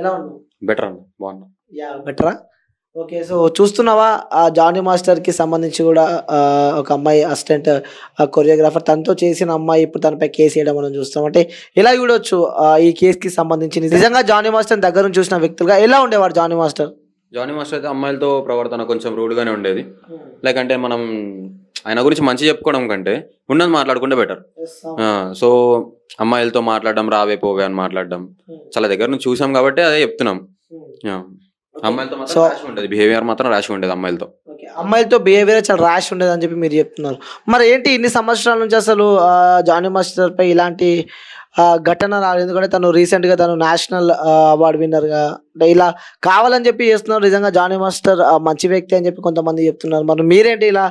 ఎలా ఉన్నావు బెటర్ బాగున్నా యా బెటరా ఓకే సో చూస్తున్నావా ఆ జానీ మాస్టర్ కి సంబంధించి కూడా ఒక అమ్మాయి అసిస్టెంట్ కొరియోగ్రాఫర్ తనతో చేసిన అమ్మాయి ఇప్పుడు తనపై కేసు వేయడం మనం చూస్తాం అంటే ఎలా చూడొచ్చు ఈ కేసుకి సంబంధించి నిజంగా జానీ మాస్టర్ దగ్గర నుంచి చూసిన వ్యక్తులుగా ఎలా ఉండేవాడు జానీ మాస్టర్ జానీ మాస్టర్ అయితే అమ్మాయిలతో ప్రవర్తన కొంచెం రూడ్గానే ఉండేది hmm. లైక్ అంటే మనం ఆయన గురించి మంచి చెప్పుకోవడం కంటే ఉన్నది మాట్లాడుకుంటే బెటర్ సో అమ్మాయిలతో మాట్లాడడం రావే పోవే అని మాట్లాడడం hmm. చాలా దగ్గర నుంచి చూసాం కాబట్టి అదే చెప్తున్నాం hmm. అమ్మాయిలతో మాత్రం రాసి బిహేవియర్ మాత్రం రాసి ఉండేది అమ్మాయిలతో అమ్మాయిలతో బిహేవియర్ చాలా ర్యాష్ ఉండేది అని చెప్పి మీరు చెప్తున్నారు మరి ఏంటి ఇన్ని సంవత్సరాల నుంచి అసలు జానీ మాస్టర్పై ఇలాంటి ఘటన రాలేదు ఎందుకంటే తను రీసెంట్గా తను నేషనల్ అవార్డు విన్నర్గా అంటే ఇలా కావాలని చెప్పి చేస్తున్నారు నిజంగా జానీ మాస్టర్ మంచి వ్యక్తి అని చెప్పి కొంతమంది చెప్తున్నారు మరి మీరేంటి ఇలా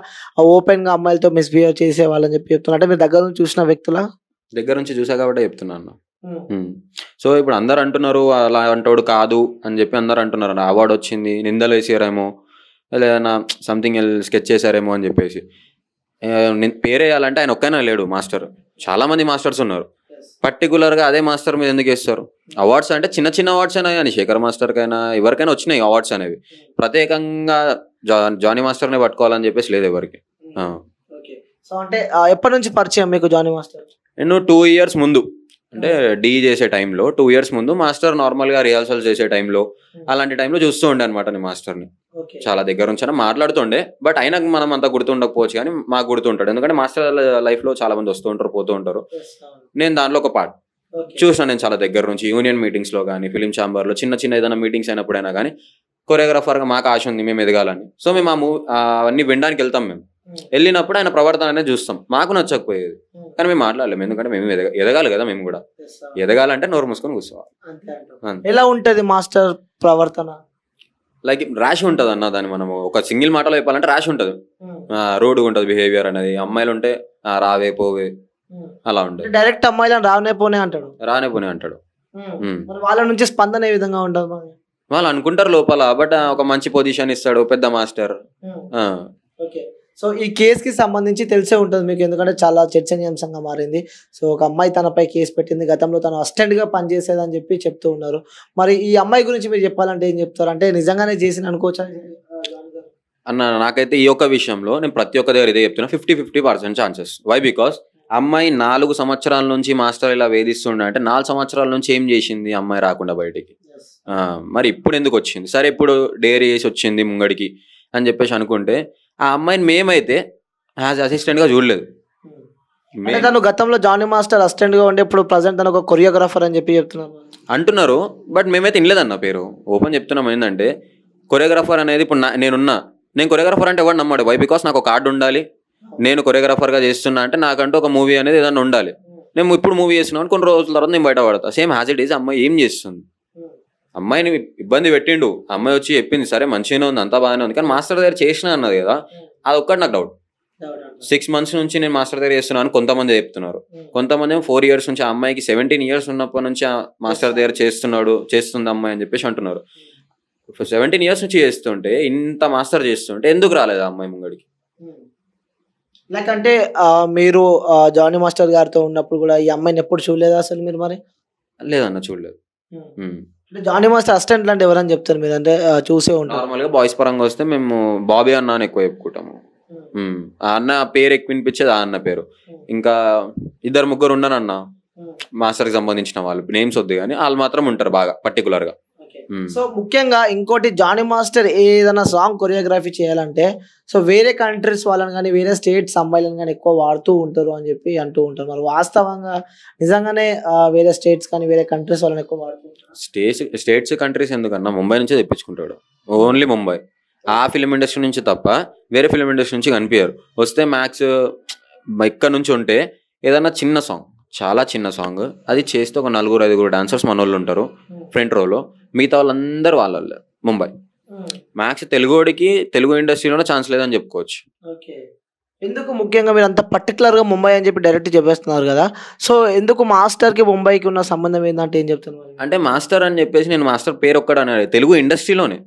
ఓపెన్గా అమ్మాయిలతో మిస్బిహేవ్ చేసేవాళ్ళని చెప్పి చెప్తున్నారు అంటే మీరు దగ్గర నుంచి చూసిన వ్యక్తుల దగ్గర నుంచి చూసా కాబట్టి చెప్తున్నాను సో ఇప్పుడు అందరు అంటున్నారు అలా అంటాడు కాదు అని చెప్పి అందరు అంటున్నారు అవార్డు వచ్చింది నిందలు వేసారేమో లేదన్నా సంథింగ్ స్కెచ్ చేశారేమో అని చెప్పేసి నేను పేరు వేయాలంటే ఆయన ఒక్కనే లేడు మాస్టర్ చాలామంది మాస్టర్స్ ఉన్నారు పర్టికులర్గా అదే మాస్టర్ మీద ఎందుకు వేస్తారు అవార్డ్స్ అంటే చిన్న చిన్న అవార్డ్స్ అయినా కానీ శేఖర్ మాస్టర్కైనా ఎవరికైనా వచ్చినాయి అవార్డ్స్ అనేవి ప్రత్యేకంగా జా జానీ మాస్టర్ని పట్టుకోవాలని చెప్పేసి లేదు ఎవరికి అంటే ఎప్పటి నుంచి పరిచయం మీకు జానీ మాస్టర్ నేను టూ ఇయర్స్ ముందు అంటే డీ చేసే టైంలో టూ ఇయర్స్ ముందు మాస్టర్ నార్మల్గా రిహార్సల్స్ చేసే టైంలో అలాంటి టైంలో చూస్తూ ఉండే అనమాట మాస్టర్ని చాలా దగ్గర ఉంచాను మాట్లాడుతుండే బట్ అయినా మనం అంత గుర్తుండకపోవచ్చు కానీ మాకు గుర్తుంటాడు ఎందుకంటే మాస్టర్ లైఫ్ లో చాలా మంది వస్తూ ఉంటారు పోతూ ఉంటారు నేను దాంట్లో ఒక పార్ట్ చూసాను నేను చాలా దగ్గర నుంచి యూనియన్ మీటింగ్స్ లో కానీ ఫిలిం ఛాంబర్ లో చిన్న చిన్న ఏదైనా మీటింగ్స్ అయినప్పుడైనా కానీ కొరియోగ్రాఫర్ గా మాకు ఆశ ఉంది మేము ఎదగాలని సో మేము ఆ మూవీ అవన్నీ వినడానికి వెళ్తాం మేము వెళ్ళినప్పుడు ఆయన ప్రవర్తన అనేది చూస్తాం మాకు నచ్చకపోయేది కానీ మేము మాట్లాడలేము ఎందుకంటే మేము ఎదగాలి కదా మేము కూడా ఎదగాలంటే నోరు మూసుకొని కూర్చోవాలి ఎలా ఉంటది మాస్టర్ ప్రవర్తన లైక్ ర్యాష్ ఉంటుంది అన్న దాన్ని మనం ఒక సింగిల్ మాటలో చెప్పాలంటే ర్యాష్ ఉంటుంది రోడ్డు ఉంటుంది బిహేవియర్ అనేది అమ్మాయిలు ఉంటే రావే పోవే hmm. అలా ఉంటుంది డైరెక్ట్ అమ్మాయిలు రానే పోనే అంటాడు రానే పోనే అంటాడు hmm. Hmm. వాళ్ళ నుంచి స్పందన ఏ విధంగా ఉంటుంది వాళ్ళు అనుకుంటారు లోపల బట్ ఒక మంచి పొజిషన్ ఇస్తాడు పెద్ద మాస్టర్ ఓకే సో ఈ కేసుకి సంబంధించి తెలిసే ఉంటుంది మీకు ఎందుకంటే చాలా చర్చనీయాంశంగా మారింది సో ఒక అమ్మాయి తనపై కేసు పెట్టింది గతంలో తను అసిస్టెంట్గా పనిచేసేదని చెప్పి చెప్తూ ఉన్నారు మరి ఈ అమ్మాయి గురించి మీరు చెప్పాలంటే ఏం చెప్తారు అంటే నిజంగానే చేసిన అనుకోవచ్చా అన్న నాకైతే ఈ యొక్క విషయంలో నేను ప్రతి ఒక్క దగ్గర ఇదే చెప్తున్నా fifty fifty percent chances why because అమ్మాయి నాలుగు సంవత్సరాల నుంచి మాస్టర్ ఇలా వేధిస్తుండే అంటే నాలుగు సంవత్సరాల నుంచి ఏం చేసింది అమ్మాయి రాకుండా బయటికి మరి ఇప్పుడు ఎందుకు వచ్చింది సరే ఇప్పుడు డేరీ చేసి వచ్చింది ముంగడికి అని చెప్పేసి అనుకుంటే ఆ అమ్మాయిని మేమైతే యాజ్ అసిస్టెంట్ గా చూడలేదు తను గతంలో జానీ మాస్టర్ అసిస్టెంట్ గా ఉండే ఇప్పుడు ప్రజెంట్ తను ఒక కొరియోగ్రాఫర్ అని చెప్పి చెప్తున్నారు అంటున్నారు బట్ మేమైతే వినలేదన్న పేరు ఓపెన్ చెప్తున్నాం ఏంటంటే కొరియోగ్రాఫర్ అనేది ఇప్పుడు నేనున్నా నేను కొరియోగ్రాఫర్ అంటే ఎవరు నమ్మాడు వై బికాస్ నాకు ఒక కార్డు ఉండాలి నేను కొరియోగ్రాఫర్గా చేస్తున్నా అంటే నాకంటూ ఒక మూవీ అనేది ఏదైనా ఉండాలి నేను ఇప్పుడు మూవీ చేస్తున్నాను కొన్ని రోజుల తర్వాత నేను బయటపడతా సేమ్ హ్యాజ్ ఇట్ ఈజ్ అమ్మాయి ఏం చేస్తుంది అమ్మాయిని ఇబ్బంది పెట్టిండు అమ్మాయి వచ్చి చెప్పింది సరే మంచిగానే ఉంది అంతా బాగానే ఉంది కానీ మాస్టర్ దగ్గర చేసిన అన్నది కదా అది ఒక్కటి నాకు డౌట్ సిక్స్ మంత్స్ నుంచి నేను మాస్టర్ దగ్గర చేస్తున్నాను కొంతమంది చెప్తున్నారు కొంతమంది ఫోర్ ఇయర్స్ నుంచి ఆ అమ్మాయికి సెవెంటీన్ ఇయర్స్ ఉన్నప్పటి నుంచి మాస్టర్ దగ్గర చేస్తున్నాడు చేస్తుంది అమ్మాయి అని చెప్పేసి అంటున్నారు సెవెంటీన్ ఇయర్స్ నుంచి చేస్తుంటే ఇంత మాస్టర్ చేస్తుంటే ఎందుకు రాలేదు అమ్మాయి ముంగడికి నాకంటే మీరు జానీ మాస్టర్ గారితో ఉన్నప్పుడు కూడా ఈ అమ్మాయిని ఎప్పుడు చూడలేదు అసలు మీరు మరి లేదన్న చూడలేదు అంటే జానీ మాస్టర్ అసిస్టెంట్ లాంటి ఎవరని చెప్తారు మీరు అంటే చూసే ఉంటారు నార్మల్గా బాయ్స్ పరంగా వస్తే మేము బాబీ అన్న అని ఎక్కువ చెప్పుకుంటాము ఆ అన్న పేరు ఎక్కువ వినిపించేది ఆ అన్న పేరు ఇంకా ఇద్దరు ముగ్గురు ఉండనన్న మాస్టర్కి సంబంధించిన వాళ్ళు నేమ్స్ వద్దు కానీ వాళ్ళు మాత్రం ఉంటారు బాగా పర్టికులర్గా సో hmm. ముఖ్యంగా ఇంకోటి జానీ మాస్టర్ ఏదైనా సాంగ్ కొరియోగ్రఫీ చేయాలంటే సో వేరే కంట్రీస్ వాళ్ళని కానీ వేరే స్టేట్స్ అమ్మాయిలను కానీ ఎక్కువ వాడుతూ ఉంటారు అని చెప్పి అంటూ ఉంటారు మరి వాస్తవంగా నిజంగానే వేరే స్టేట్స్ కానీ వేరే కంట్రీస్ వాళ్ళని ఎక్కువ వాడుతూ ఉంటారు స్టేట్స్ స్టేట్స్ కంట్రీస్ ఎందుకన్నా ముంబై నుంచే తెప్పించుకుంటాడు ఓన్లీ ముంబై ఆ ఫిలిం ఇండస్ట్రీ నుంచి తప్ప వేరే ఫిలిం ఇండస్ట్రీ నుంచి కనిపించారు వస్తే మ్యాక్స్ ఇక్కడ నుంచి ఉంటే ఏదన్నా చిన్న సాంగ్ చాలా చిన్న సాంగ్ అది చేస్తే ఒక నలుగురు ఐదుగురు డాన్సర్స్ మన వాళ్ళు ఉంటారు ఫ్రంట్ hmm. రోలో మిగతా వాళ్ళందరూ వాళ్ళ ముంబై మ్యాక్స్ hmm. తెలుగుడికి తెలుగు ఇండస్ట్రీలోనే ఛాన్స్ లేదని చెప్పుకోవచ్చు ఎందుకు ముఖ్యంగా మీరు అంత పర్టికులర్గా ముంబై అని చెప్పి డైరెక్ట్ చెప్పేస్తున్నారు కదా సో ఎందుకు మాస్టర్కి ముంబైకి ఉన్న సంబంధం ఏంటంటే ఏం చెప్తున్నారు అంటే మాస్టర్ అని చెప్పేసి నేను మాస్టర్ పేరు ఒక్కడనే తెలుగు ఇండస్ట్రీలోనే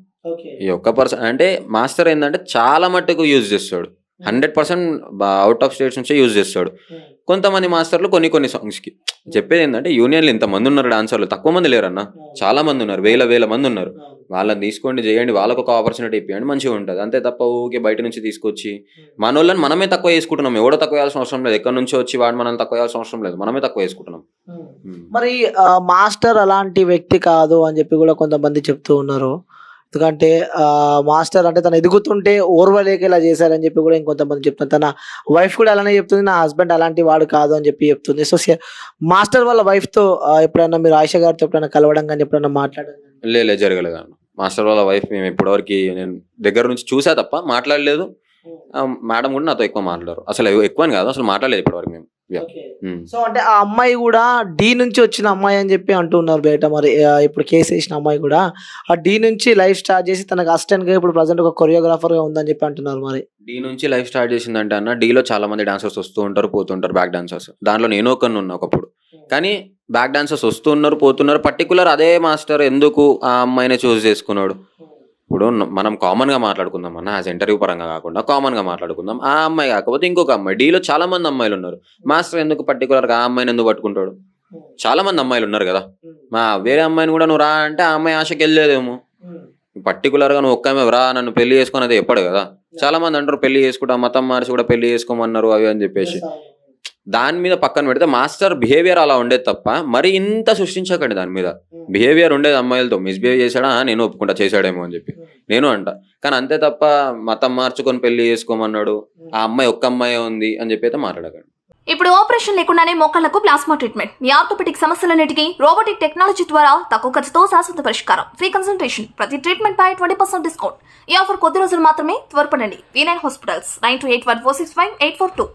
ఈ ఒక్క పర్సన్ అంటే మాస్టర్ ఏంటంటే చాలా మట్టుకు యూజ్ చేస్తాడు hundred percent out of states నుంచే యూజ్ చేస్తాడు hmm. కొంతమంది మాస్టర్లు కొన్ని కొన్ని సాంగ్స్కి చెప్పేది ఏంటంటే యూనియన్లు ఇంతమంది ఉన్నారు డాన్సర్లు తక్కువ మంది లేరన్న hmm. చాలా మంది ఉన్నారు వేల వేల మంది ఉన్నారు hmm. వాళ్ళని తీసుకోండి చేయండి వాళ్ళకు ఒక ఆపర్చునిటీ ఇప్పియండి మంచిగా ఉంటుంది అంతే తప్ప ఊకే బయట నుంచి తీసుకొచ్చి మన వాళ్ళని మనమే తక్కువ వేసుకుంటున్నాం ఎవడో తక్కువ చేయాల్సిన అవసరం లేదు ఎక్కడి నుంచి వచ్చి వాడు మనం తక్కువ చేయాల్సిన అవసరం లేదు మనమే తక్కువ వేసుకుంటున్నాం మరి మాస్టర్ అలాంటి వ్యక్తి కాదు అని చెప్పి కూడా కొంతమంది చెప్తూ ఉన్నారు ఎందుకంటే మాస్టర్ అంటే తను ఎదుగుతుంటే ఓర్వలేక ఇలా చేశారని చెప్పి కూడా ఇంకొంతమంది చెప్తున్నారు తన వైఫ్ కూడా అలానే చెప్తుంది నా హస్బెండ్ అలాంటి వాడు కాదు అని చెప్పి చెప్తుంది సో మాస్టర్ వాళ్ళ వైఫ్తో ఎప్పుడైనా మీరు ఆయిషా గారితో ఎప్పుడైనా కలవడం కానీ ఎప్పుడైనా మాట్లాడడం లేదు జరగలేదు మాస్టర్ వాళ్ళ వైఫ్ మేము ఇప్పటివరకు నేను దగ్గర నుంచి చూసా తప్ప మాట్లాడలేదు మేడం కూడా నాతో ఎక్కువ మాట్లాడారు అసలు ఎక్కువని కాదు అసలు మాట్లాడలేదు ఇప్పటివరకు మేము సో hmm. అంటే ఆ అమ్మాయి కూడా డి నుంచి వచ్చిన అమ్మాయి అని చెప్పి అంటున్నారు బయట మరి ఇప్పుడు కేసు వేసిన అమ్మాయి కూడా ఆ డి నుంచి లైఫ్ స్టార్ట్ చేసి తనకు అసిస్టెంట్ గా ఇప్పుడు ప్రజెంట్ ఒక కొరియోగ్రాఫర్ గా ఉందని చెప్పి అంటున్నారు మరి డి నుంచి లైఫ్ స్టార్ట్ చేసిందంటే అన్న డిలో చాలా మంది డాన్సర్స్ వస్తూ ఉంటారు పోతుంటారు బ్యాక్ డాన్సర్స్ దాంట్లో నేను ఒకరిని ఉన్నా ఒకప్పుడు hmm. కానీ బ్యాక్ డాన్సర్స్ వస్తున్నారు పోతున్నారు పర్టికులర్ అదే మాస్టర్ ఎందుకు ఆ అమ్మాయినే చూస్ చేసుకున్నాడు ఇప్పుడు మనం కామన్గా మాట్లాడుకుందాం అన్న యాజ్ ఇంటర్వ్యూ పరంగా కాకుండా కామన్గా మాట్లాడుకుందాం ఆ అమ్మాయి కాకపోతే ఇంకొక అమ్మాయి డీలో చాలా మంది అమ్మాయిలు ఉన్నారు మాస్టర్ ఎందుకు పర్టికులర్గా ఆ అమ్మాయిని ఎందుకు పట్టుకుంటాడు చాలా మంది అమ్మాయిలు ఉన్నారు కదా మా వేరే అమ్మాయిని కూడా నువ్వు రా అంటే ఆ అమ్మాయి ఆశకి వెళ్ళేదేమో పర్టికులర్గా నువ్వు ఒక్క రా నన్ను పెళ్లి చేసుకుని అది ఎప్పడు కదా చాలా మంది అంటారు పెళ్లి చేసుకుంటా మతం మార్చి కూడా పెళ్లి చేసుకోమన్నారు అవి అని చెప్పేసి దాని మీద పక్కన పెడితే మాస్టర్ బిహేవియర్ అలా ఉండేది తప్ప మరి ఇంత సృష్టించకండి దాని మీద బిహేవియర్ ఉండేది అమ్మాయిలతో మిస్బిహేవ్ చేశాడా నేను ఒప్పుకుంటా చేశాడేమో అని చెప్పి నేను అంట కానీ అంతే తప్ప మతం మార్చుకొని పెళ్లి చేసుకోమన్నాడు ఆ అమ్మాయి ఒక్క అమ్మాయి ఉంది అని చెప్పి అయితే ఇప్పుడు ఆపరేషన్ లేకుండానే మొక్కలకు ప్లాస్మా ట్రీట్మెంట్ ఈ ఆర్థోపెటిక్ సమస్యలన్నిటికీ రోబోటిక్ టెక్నాలజీ ద్వారా తక్కువ ఖర్చుతో శాశ్వత పరిష్కారం ఫ్రీ కన్సల్టేషన్ ప్రతి ట్రీట్మెంట్ పై ట్వంటీ పర్సెంట్ డిస్కౌంట్ ఈ ఆఫర్ కొద్ది రోజులు మాత్రమే త్వరపడండి V nine hospitals nine two eight one four six five eight four two